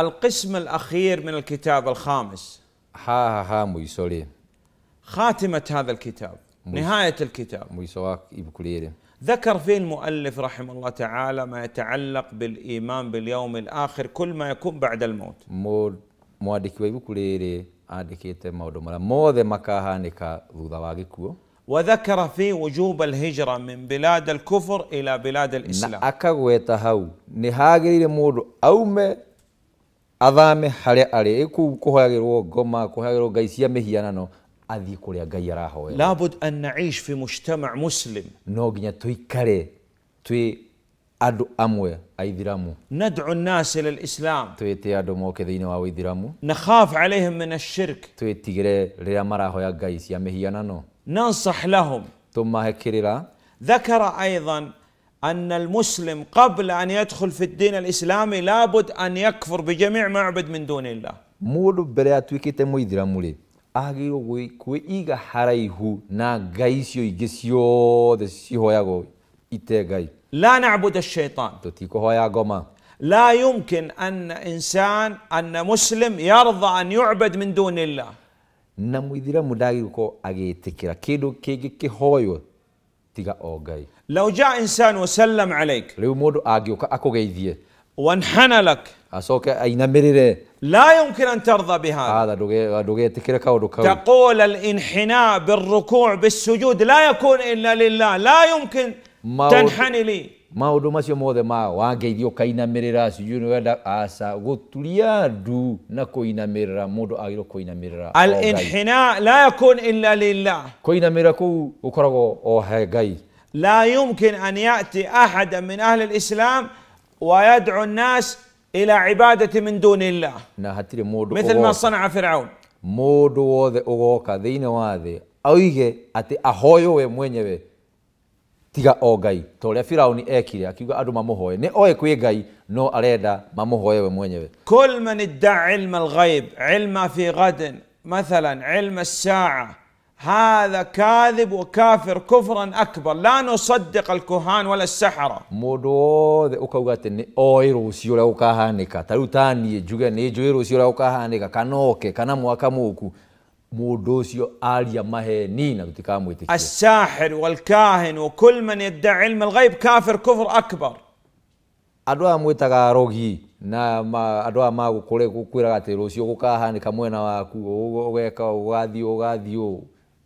القسم الأخير من الكتاب الخامس ها ها ها ميسولي خاتمة هذا الكتاب نهاية الكتاب ميسواك ذكر فيه المؤلف رحمه الله تعالى ما يتعلق بالإيمان باليوم الآخر كل ما يكون بعد الموت mwandĩki wa ibuku rĩrĩ andĩkĩte maũndũ marĩa mothe نكا thutha wa وذكر في وجوب الهجرة من بلاد الكفر إلى بلاد الإسلام. أكغويتا هاو نهاجري مودو أومي athame harä a arä kå u kå hoyagä ngoma kå hoyagä ngai cia mä hianano athiä kå rä a ngai arahoya labud an fi mujtama muslim no nginya tå ikare twä andå amwe aithiramu nadcu nnas ila lislam twä te andå moke thä inä wa withiramu nakhaf alaihim min ashirk twä tigä rä a marahoya ngai cia mä hianano nansah lahum tå mahe kä rä ra ذكر ايضا أن المسلم قبل أن يدخل في الدين الإسلامي لابد أن يكفر بجميع معبد من دون الله مولو برياتو كيتا مويدرا مولي agiro gwe كوي إيغا حرايهو نا غايسيو igesio دسي هو ياغو إتي gai لا نعبد الشيطان تتيكو هو ياغو ما لا يمكن أن إنسان أن مسلم يرضى أن يعبد من دون الله نمو إذا مداغي كو أجي تكرا كيدو كيجي كي هويو تيغا أوغاي لو جاء إنسان وسلم عليك وانحنى لك لا يمكن أن ترضى بهذا تقول الانحناء بالركوع بالسجود لا يكون إلا لله لا يمكن تنحني لي ما هو دوما سيو مودة ما واجي ديو كينا ميرا سجون ودا آسا غطليا دو نكوينا ميرا مودو أغير كوينا ميرا الانحناء لا يكون إلا لله كوينا ميرا كو أكرغو أو هاي لا يمكن ان ياتي احد من اهل الاسلام ويدعو الناس الى عباده من دون الله مثل ما صنع فرعون مودو وذ اوغوكا ذيني واذي اويغي اتي اهويو وي تيغا اوغاي توريا فرعوني اكيري اكيغا ادو ماموهوي ني اوي كوي غاي نو اريدا ماموهوي وي كل من ادعى علم الغيب علم في غد مثلا علم الساعه هذا كاذب وكافر كفرا اكبر لا نصدق الكهان ولا السحره مودو اوكوغات ني اوي روسيو لا اوكاهانيكا تاروتاني جوغا ني جوي روسيو لا اوكاهانيكا كانوكي كانا موكا موكو مودو سيو اليا ماهيني نا الساحر والكاهن وكل من يدعي علم الغيب كافر كفر اكبر ادوا مويتاغا روغي نا ما ادوا ما كوري كوكيراغاتي روسيو اوكاهانيكا موينا واكو اوغيكا اوغاديو اوغاديو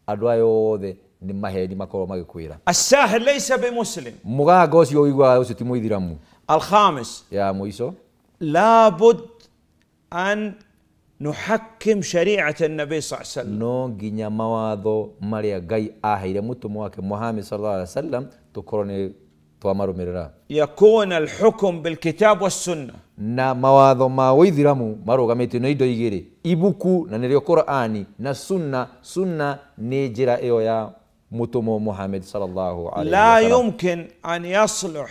adwa andå aya othe nä maheni makorwo magä الساهر ليس بمسلم mũgaga ũcio ũiguaga ũcio ti al khamis ya muiso la bud an نحكم شريعة النبي صلى الله عليه وسلم no nginya mawatho marĩa ngai aheire mũtũmwo wake muhammad sallallahu alaihi wasallam tũkorwo nĩ twamara umerera yakuna alhukum bilkitab wassunna na mawatho ma wĩithiramu marũgamĩtio nĩ indo igĩrĩ ibuku na nĩrĩo qurani na sunna sunna nĩ njĩra ĩyo ya متمو محمد صلى الله عليه وسلم لا يمكن أن يصلح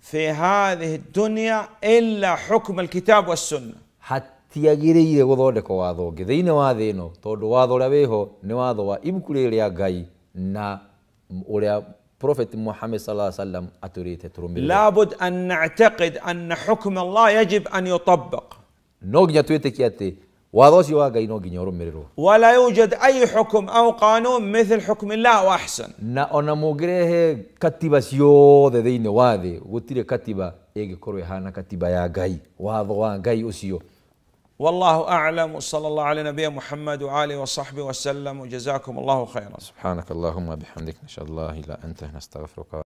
في هذه الدنيا إلا حكم الكتاب والسنة hatiagĩrĩire gũthondekwo watho ũngĩ thĩinĩ wa thĩ ĩno tondũ watho ũrĩa wĩho nĩ watho wa ibuku rĩrĩa ngai na ũrĩa بروفيت محمد صلى الله عليه وسلم أتريد ترومبيل لابد أن نعتقد أن حكم الله يجب أن يطبق نوغنيا تويتك ياتي واضوش يواغي نوغنيا رومبيرو ولا يوجد أي حكم أو قانون مثل حكم الله وأحسن نا أنا موغريه كتبة سيو ذي ذي نواذي وتيري كتبة يجي كروي هانا كتبة يا غاي واضوان غاي أسيو والله أعلم وصلى الله على نبينا محمد وآله وصحبه وسلم وجزاكم الله خيرا سبحانك اللهم بحمدك نشهد الله إلى أنت نستغفرك